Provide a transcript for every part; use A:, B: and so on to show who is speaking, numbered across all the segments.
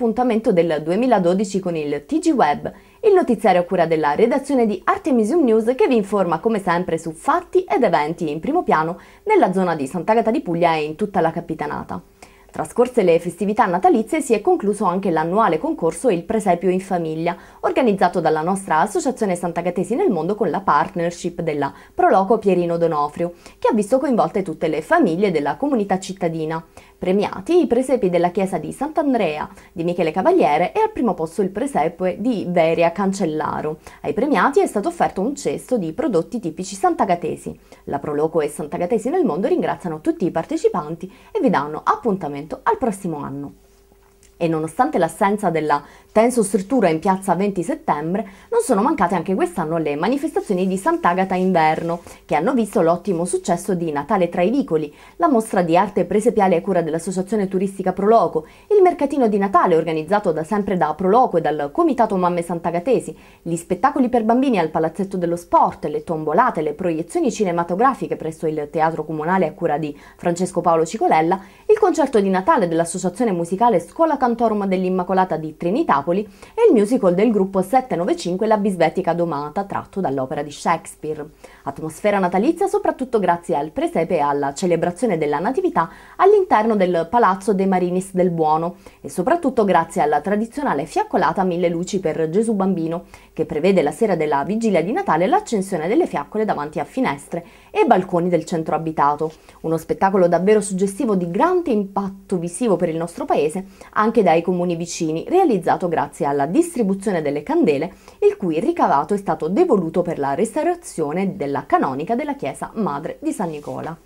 A: appuntamento del 2012 con il TG Web, il notiziario a cura della redazione di Artemisium News che vi informa come sempre su fatti ed eventi in primo piano nella zona di Sant'Agata di Puglia e in tutta la capitanata. Trascorse le festività natalizie si è concluso anche l'annuale concorso Il Presepio in Famiglia, organizzato dalla nostra Associazione Sant'Agatesi nel Mondo con la partnership della Proloco Pierino Donofrio, che ha visto coinvolte tutte le famiglie della comunità cittadina. Premiati i presepi della chiesa di Sant'Andrea di Michele Cavaliere e al primo posto il presepe di Veria Cancellaro. Ai premiati è stato offerto un cesto di prodotti tipici santagatesi. La Proloco e Santagatesi nel mondo ringraziano tutti i partecipanti e vi danno appuntamento al prossimo anno e nonostante l'assenza della tenso struttura in piazza 20 settembre, non sono mancate anche quest'anno le manifestazioni di Sant'Agata Inverno, che hanno visto l'ottimo successo di Natale tra i vicoli, la mostra di arte presepiale a cura dell'associazione turistica Proloco, il mercatino di Natale organizzato da sempre da Proloco e dal Comitato Mamme Sant'Agatesi, gli spettacoli per bambini al Palazzetto dello Sport, le tombolate, le proiezioni cinematografiche presso il Teatro Comunale a cura di Francesco Paolo Cicolella, il concerto di Natale dell'associazione musicale Scuola Cantata Cantorum dell'Immacolata di Trinitapoli e il musical del gruppo 795 La bisbetica domata, tratto dall'opera di Shakespeare. Atmosfera natalizia soprattutto grazie al presepe e alla celebrazione della Natività all'interno del Palazzo dei Marinis del Buono e soprattutto grazie alla tradizionale fiaccolata mille luci per Gesù Bambino, che prevede la sera della vigilia di Natale l'accensione delle fiaccole davanti a finestre e balconi del centro abitato. Uno spettacolo davvero suggestivo di grande impatto visivo per il nostro paese, anche dai comuni vicini, realizzato grazie alla distribuzione delle candele, il cui ricavato è stato devoluto per la restaurazione della canonica della chiesa Madre di San Nicola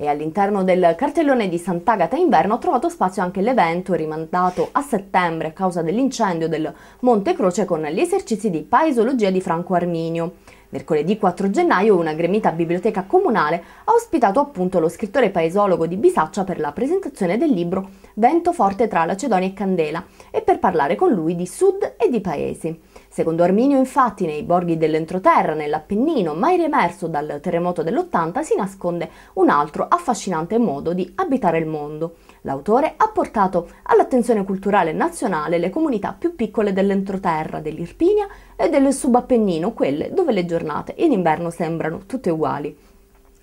A: e all'interno del cartellone di Sant'Agata Inverno ha trovato spazio anche l'evento rimandato a settembre a causa dell'incendio del Monte Croce con gli esercizi di paesologia di Franco Arminio. Mercoledì 4 gennaio una gremita biblioteca comunale ha ospitato appunto lo scrittore paesologo di Bisaccia per la presentazione del libro Vento forte tra Lacedonia e Candela e per parlare con lui di sud e di paesi. Secondo Arminio, infatti, nei borghi dell'entroterra, nell'Appennino, mai riemerso dal terremoto dell'80, si nasconde un altro affascinante modo di abitare il mondo. L'autore ha portato all'attenzione culturale nazionale le comunità più piccole dell'entroterra, dell'Irpinia e del subappennino, quelle dove le giornate in inverno sembrano tutte uguali.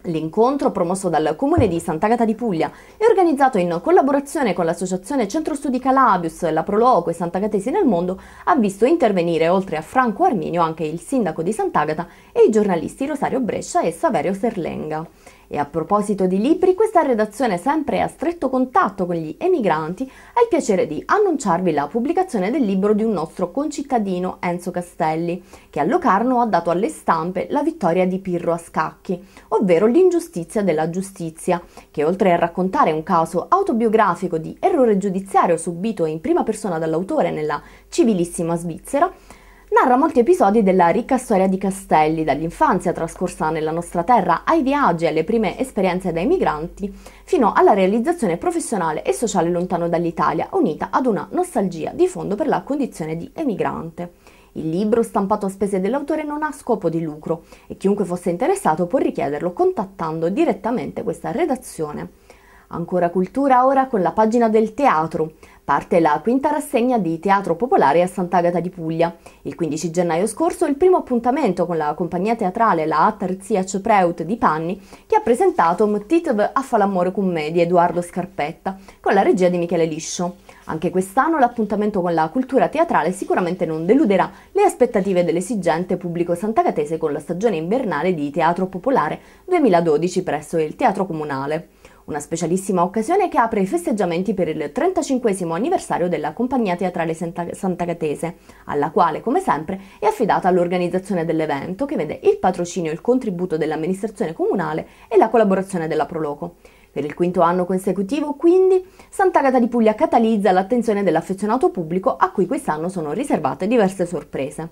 A: L'incontro, promosso dal Comune di Sant'Agata di Puglia e organizzato in collaborazione con l'Associazione Centro Studi Calabius, la Proloquo e Sant'Agatesi nel Mondo, ha visto intervenire oltre a Franco Arminio anche il sindaco di Sant'Agata e i giornalisti Rosario Brescia e Saverio Serlenga. E a proposito di libri, questa redazione sempre a stretto contatto con gli emigranti ha il piacere di annunciarvi la pubblicazione del libro di un nostro concittadino Enzo Castelli, che a Locarno ha dato alle stampe la vittoria di Pirro a scacchi, ovvero l'ingiustizia della giustizia, che oltre a raccontare un caso autobiografico di errore giudiziario subito in prima persona dall'autore nella civilissima Svizzera, narra molti episodi della ricca storia di Castelli, dall'infanzia trascorsa nella nostra terra ai viaggi e alle prime esperienze da emigranti, fino alla realizzazione professionale e sociale lontano dall'Italia, unita ad una nostalgia di fondo per la condizione di emigrante. Il libro, stampato a spese dell'autore, non ha scopo di lucro e chiunque fosse interessato può richiederlo contattando direttamente questa redazione. Ancora cultura ora con la pagina del teatro parte la quinta rassegna di teatro popolare a Sant'Agata di Puglia. Il 15 gennaio scorso il primo appuntamento con la compagnia teatrale La Atarzia Cepreut di Panni che ha presentato Mtitv a Falamore Cummè di Edoardo Scarpetta con la regia di Michele Liscio. Anche quest'anno l'appuntamento con la cultura teatrale sicuramente non deluderà le aspettative dell'esigente pubblico sant'agatese con la stagione invernale di teatro popolare 2012 presso il Teatro Comunale. Una specialissima occasione che apre i festeggiamenti per il 35 anniversario della compagnia teatrale Santa- Sant'Agatese, alla quale, come sempre, è affidata l'organizzazione dell'evento che vede il patrocinio e il contributo dell'amministrazione comunale e la collaborazione della Proloco. Per il quinto anno consecutivo, quindi, Sant'Agata di Puglia catalizza l'attenzione dell'affezionato pubblico a cui quest'anno sono riservate diverse sorprese.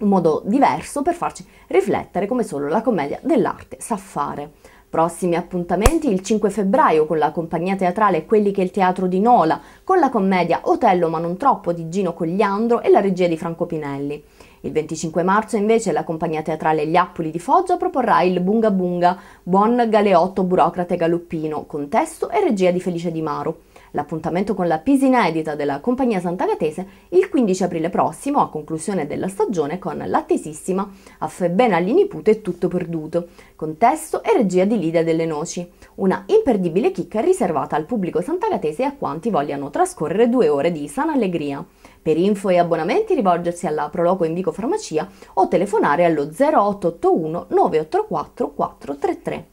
A: Un modo diverso per farci riflettere come solo la commedia dell'arte sa fare. Prossimi appuntamenti il 5 febbraio con la compagnia teatrale Quelli che il teatro di Nola, con la commedia Otello ma non troppo di Gino Cogliandro e la regia di Franco Pinelli. Il 25 marzo invece la compagnia teatrale Gli Appuli di Foggia proporrà il Bunga Bunga, buon galeotto burocrate galoppino, con testo e regia di Felice Di Maro. L'appuntamento con la pisa inedita della compagnia santagatese il 15 aprile prossimo, a conclusione della stagione, con l'attesissima Affebbena all'Iniputo e Tutto Perduto, con testo e regia di Lidia delle Noci. Una imperdibile chicca riservata al pubblico santagatese e a quanti vogliano trascorrere due ore di sana allegria. Per info e abbonamenti rivolgersi alla Proloco in Vico Farmacia o telefonare allo 0881 984 433.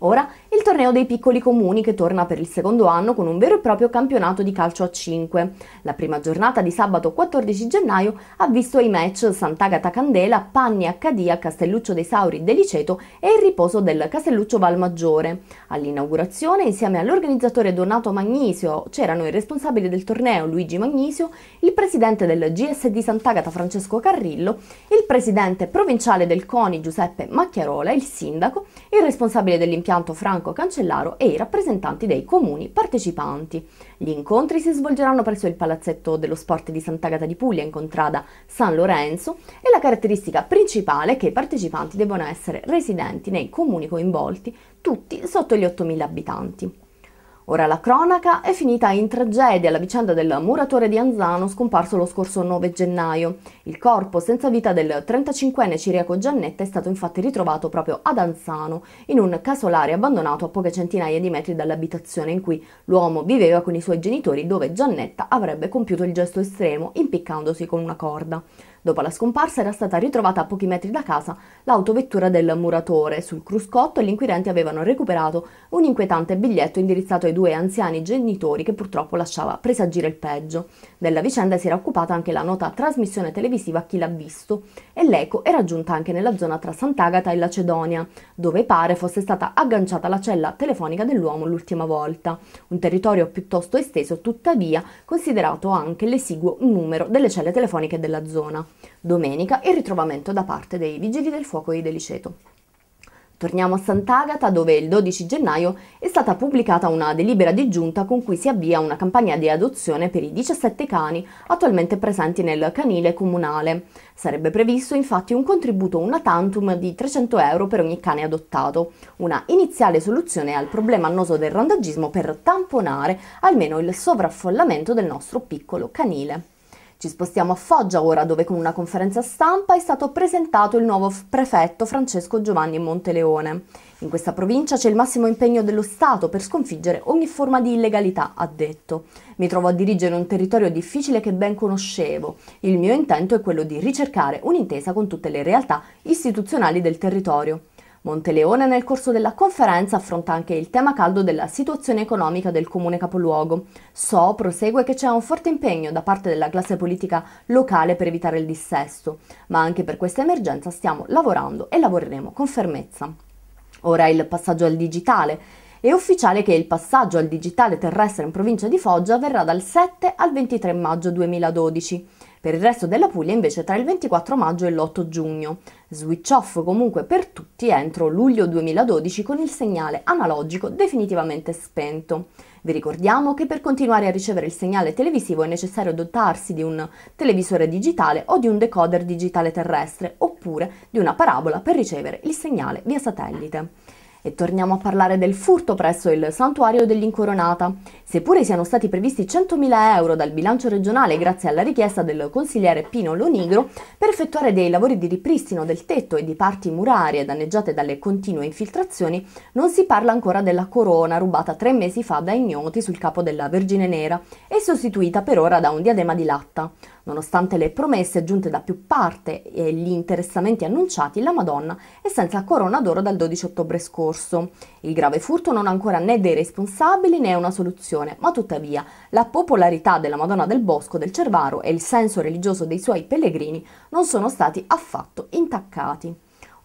A: Ora torneo dei piccoli comuni che torna per il secondo anno con un vero e proprio campionato di calcio a 5. La prima giornata di sabato 14 gennaio ha visto i match Sant'Agata Candela, Panni HD a Castelluccio dei Sauri dell'Iceto e il riposo del Castelluccio Valmaggiore. All'inaugurazione, insieme all'organizzatore Donato Magnisio, c'erano il responsabile del torneo Luigi Magnisio, il presidente del GSD Sant'Agata Francesco Carrillo, il presidente provinciale del CONI Giuseppe Macchiarola, il sindaco, il responsabile dell'impianto Franco Cancellaro e i rappresentanti dei comuni partecipanti. Gli incontri si svolgeranno presso il Palazzetto dello Sport di Sant'Agata di Puglia in contrada San Lorenzo e la caratteristica principale è che i partecipanti devono essere residenti nei comuni coinvolti, tutti sotto gli 8.000 abitanti. Ora la cronaca è finita in tragedia la vicenda del muratore di Anzano scomparso lo scorso 9 gennaio. Il corpo senza vita del 35enne ciriaco Giannetta è stato infatti ritrovato proprio ad Anzano, in un casolare abbandonato a poche centinaia di metri dall'abitazione in cui l'uomo viveva con i suoi genitori dove Giannetta avrebbe compiuto il gesto estremo impiccandosi con una corda. Dopo la scomparsa era stata ritrovata a pochi metri da casa l'autovettura del muratore. Sul cruscotto gli inquirenti avevano recuperato un inquietante biglietto indirizzato ai due anziani genitori che purtroppo lasciava presagire il peggio. Della vicenda si era occupata anche la nota trasmissione televisiva Chi l'ha visto e l'eco era giunta anche nella zona tra Sant'Agata e Lacedonia, dove pare fosse stata agganciata la cella telefonica dell'uomo l'ultima volta. Un territorio piuttosto esteso, tuttavia, considerato anche l'esiguo numero delle celle telefoniche della zona. Domenica il ritrovamento da parte dei vigili del fuoco di Deliceto. Torniamo a Sant'Agata dove il 12 gennaio è stata pubblicata una delibera di giunta con cui si avvia una campagna di adozione per i 17 cani attualmente presenti nel canile comunale. Sarebbe previsto infatti un contributo una tantum di 300 euro per ogni cane adottato, una iniziale soluzione al problema annoso del randagismo per tamponare almeno il sovraffollamento del nostro piccolo canile. Ci spostiamo a Foggia ora, dove con una conferenza stampa è stato presentato il nuovo prefetto Francesco Giovanni Monteleone. In questa provincia c'è il massimo impegno dello Stato per sconfiggere ogni forma di illegalità, ha detto. Mi trovo a dirigere un territorio difficile che ben conoscevo. Il mio intento è quello di ricercare un'intesa con tutte le realtà istituzionali del territorio. Monteleone nel corso della conferenza affronta anche il tema caldo della situazione economica del comune capoluogo. So prosegue che c'è un forte impegno da parte della classe politica locale per evitare il dissesto, ma anche per questa emergenza stiamo lavorando e lavoreremo con fermezza. Ora il passaggio al digitale. È ufficiale che il passaggio al digitale terrestre in provincia di Foggia avverrà dal 7 al 23 maggio 2012. Per il resto della Puglia invece tra il 24 maggio e l'8 giugno. Switch off comunque per tutti entro luglio 2012 con il segnale analogico definitivamente spento. Vi ricordiamo che per continuare a ricevere il segnale televisivo è necessario dotarsi di un televisore digitale o di un decoder digitale terrestre oppure di una parabola per ricevere il segnale via satellite. E torniamo a parlare del furto presso il santuario dell'Incoronata. Seppure siano stati previsti 100.000 euro dal bilancio regionale grazie alla richiesta del consigliere Pino Lonigro per effettuare dei lavori di ripristino del tetto e di parti murarie danneggiate dalle continue infiltrazioni, non si parla ancora della corona rubata tre mesi fa da ignoti sul capo della Vergine Nera e sostituita per ora da un diadema di latta. Nonostante le promesse giunte da più parte e gli interessamenti annunciati, la Madonna è senza corona d'oro dal 12 ottobre scorso. Il grave furto non ha ancora né dei responsabili né una soluzione, ma tuttavia la popolarità della Madonna del Bosco del Cervaro e il senso religioso dei suoi pellegrini non sono stati affatto intaccati.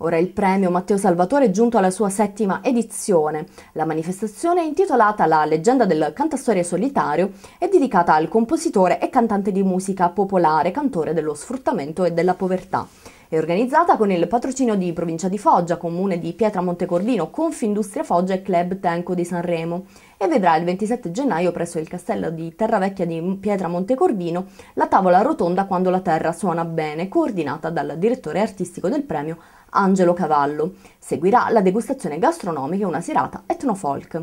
A: Ora il premio Matteo Salvatore è giunto alla sua settima edizione. La manifestazione intitolata La leggenda del cantastorie solitario è dedicata al compositore e cantante di musica popolare, cantore dello sfruttamento e della povertà. È organizzata con il patrocinio di Provincia di Foggia, Comune di Pietra Montecordino, Confindustria Foggia e Club Tenco di Sanremo e vedrà il 27 gennaio presso il castello di Terravecchia di Pietra Montecordino la tavola rotonda quando la terra suona bene, coordinata dal direttore artistico del premio Angelo Cavallo. Seguirà la degustazione gastronomica e una serata etnofolk.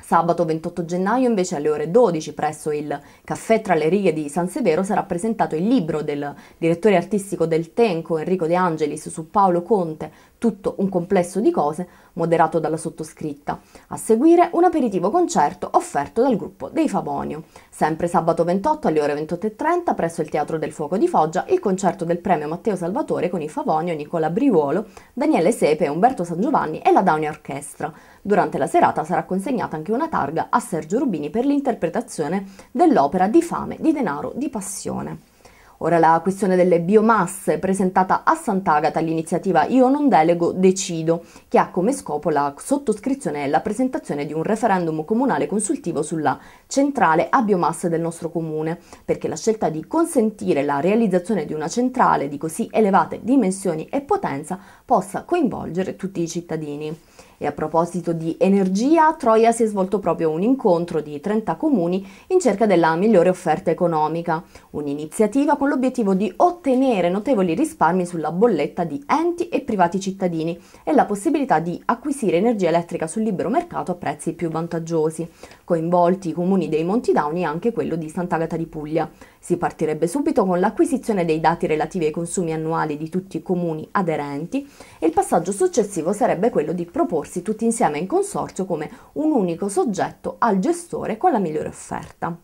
A: Sabato 28 gennaio invece alle ore 12 presso il Caffè tra le righe di San Severo sarà presentato il libro del direttore artistico del Tenco Enrico De Angelis su Paolo Conte, tutto un complesso di cose moderato dalla sottoscritta. A seguire un aperitivo concerto offerto dal gruppo dei Fabonio. Sempre sabato 28 alle ore 28.30 presso il Teatro del Fuoco di Foggia il concerto del premio Matteo Salvatore con i Favonio, Nicola Briuolo, Daniele Sepe, Umberto San Giovanni e la Downia Orchestra. Durante la serata sarà consegnata anche una targa a Sergio Rubini per l'interpretazione dell'opera di fame, di denaro, di passione. Ora la questione delle biomasse presentata a Sant'Agata all'iniziativa Io non delego decido, che ha come scopo la sottoscrizione e la presentazione di un referendum comunale consultivo sulla centrale a biomasse del nostro comune, perché la scelta di consentire la realizzazione di una centrale di così elevate dimensioni e potenza possa coinvolgere tutti i cittadini. E a proposito di energia, a Troia si è svolto proprio un incontro di 30 comuni in cerca della migliore offerta economica, un'iniziativa con l'obiettivo di ottenere notevoli risparmi sulla bolletta di enti e privati cittadini e la possibilità di acquisire energia elettrica sul libero mercato a prezzi più vantaggiosi. Coinvolti i comuni dei Monti Dauni e anche quello di Sant'Agata di Puglia. Si partirebbe subito con l'acquisizione dei dati relativi ai consumi annuali di tutti i comuni aderenti e il passaggio successivo sarebbe quello di proporsi tutti insieme in consorzio come un unico soggetto al gestore con la migliore offerta.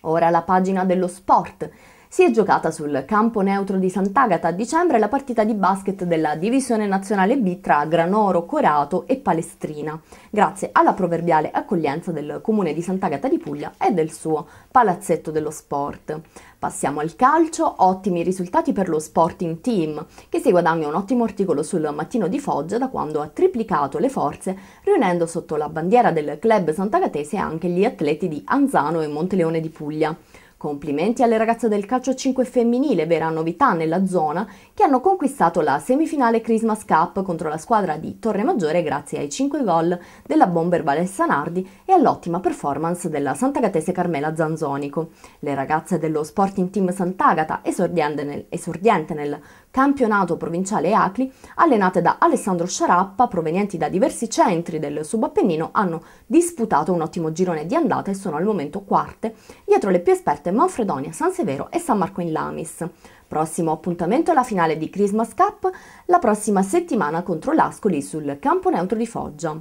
A: Ora la pagina dello sport si è giocata sul campo neutro di Sant'Agata a dicembre la partita di basket della divisione nazionale B tra Granoro, Corato e Palestrina, grazie alla proverbiale accoglienza del comune di Sant'Agata di Puglia e del suo palazzetto dello sport. Passiamo al calcio, ottimi risultati per lo Sporting Team, che si guadagna un ottimo articolo sul Mattino di Foggia da quando ha triplicato le forze, riunendo sotto la bandiera del club santagatese anche gli atleti di Anzano e Monteleone di Puglia. Complimenti alle ragazze del calcio 5 femminile, vera novità nella zona, che hanno conquistato la semifinale Christmas Cup contro la squadra di Torremaggiore grazie ai 5 gol della bomber Valessa Nardi e all'ottima performance della santagatese Carmela Zanzonico. Le ragazze dello Sporting Team Sant'Agata, esordiente nel, esordiente nel campionato provinciale Acli, allenate da Alessandro Sciarappa, provenienti da diversi centri del subappennino, hanno disputato un ottimo girone di andata e sono al momento quarte, dietro le più esperte Manfredonia, San Severo e San Marco in Lamis. Prossimo appuntamento alla finale di Christmas Cup la prossima settimana contro l'Ascoli sul campo neutro di Foggia.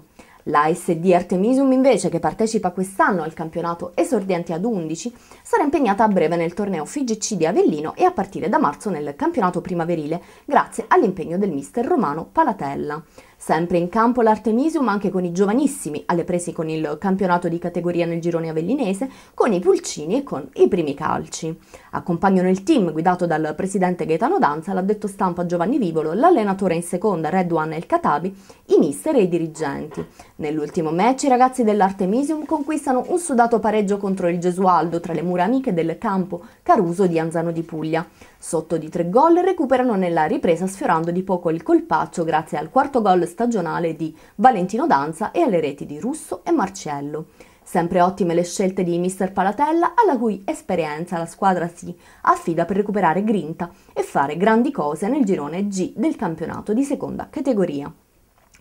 A: L'ASD Artemisium invece, che partecipa quest'anno al campionato esordiente ad 11, sarà impegnata a breve nel torneo FIGC di Avellino e a partire da marzo nel campionato primaverile, grazie all'impegno del mister romano Palatella. Sempre in campo l'Artemisium anche con i giovanissimi, alle prese con il campionato di categoria nel girone avellinese, con i pulcini e con i primi calci. Accompagnano il team guidato dal presidente Gaetano Danza, l'addetto stampa Giovanni Vivolo, l'allenatore in seconda Red Redwan El Katabi, i mister e i dirigenti. Nell'ultimo match i ragazzi dell'Artemisium conquistano un sudato pareggio contro il Gesualdo tra le mura amiche del campo Caruso di Anzano di Puglia. Sotto di tre gol recuperano nella ripresa sfiorando di poco il colpaccio grazie al quarto gol stagionale di Valentino Danza e alle reti di Russo e Marcello. Sempre ottime le scelte di Mr. Palatella, alla cui esperienza la squadra si affida per recuperare grinta e fare grandi cose nel girone G del campionato di seconda categoria.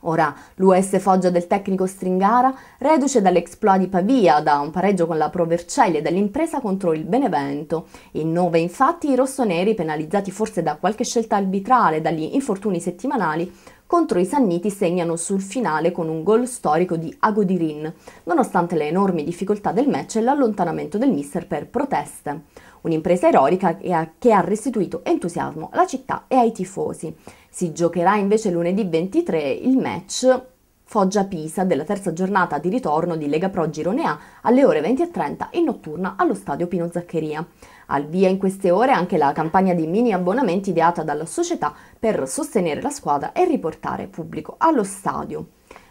A: Ora l'US Foggia del tecnico Stringara, reduce dall'Exploit di Pavia, da un pareggio con la Pro Vercelli e dall'impresa contro il Benevento. In nove infatti i rossoneri, penalizzati forse da qualche scelta arbitrale dagli infortuni settimanali, contro i Sanniti segnano sul finale con un gol storico di Agodirin, nonostante le enormi difficoltà del match e l'allontanamento del mister per proteste. Un'impresa eroica che ha restituito entusiasmo alla città e ai tifosi. Si giocherà invece lunedì 23 il match Foggia-Pisa della terza giornata di ritorno di Lega Pro Girone A alle ore 20.30 in notturna allo stadio Pino Zaccheria. Al via in queste ore anche la campagna di mini abbonamenti ideata dalla società per sostenere la squadra e riportare pubblico allo stadio.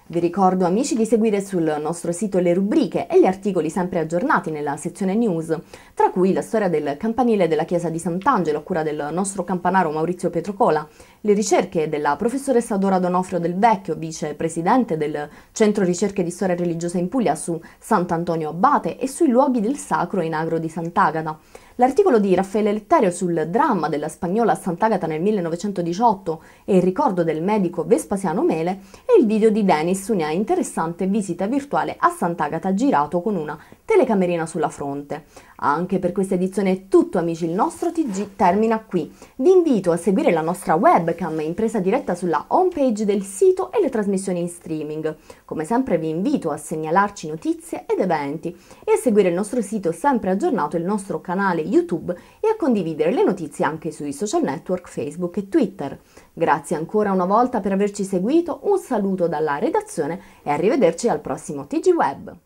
A: Vi ricordo amici di seguire sul nostro sito le rubriche e gli articoli sempre aggiornati nella sezione news, tra cui la storia del campanile della chiesa di Sant'Angelo a cura del nostro campanaro Maurizio Pietrocola, le ricerche della professoressa Dora Donofrio del Vecchio, vicepresidente del Centro Ricerche di Storia Religiosa in Puglia su Sant'Antonio Abate e sui luoghi del sacro in agro di Sant'Agata L'articolo di Raffaele Letterio sul dramma della spagnola Sant'Agata nel 1918 e il ricordo del medico Vespasiano Mele e il video di Dennis su una interessante visita virtuale a Sant'Agata girato con una telecamerina sulla fronte. Anche per questa edizione è tutto amici, il nostro TG termina qui. Vi invito a seguire la nostra webcam in presa diretta sulla homepage del sito e le trasmissioni in streaming. Come sempre vi invito a segnalarci notizie ed eventi e a seguire il nostro sito sempre aggiornato e il nostro canale YouTube e a condividere le notizie anche sui social network Facebook e Twitter. Grazie ancora una volta per averci seguito, un saluto dalla redazione e arrivederci al prossimo TG Web.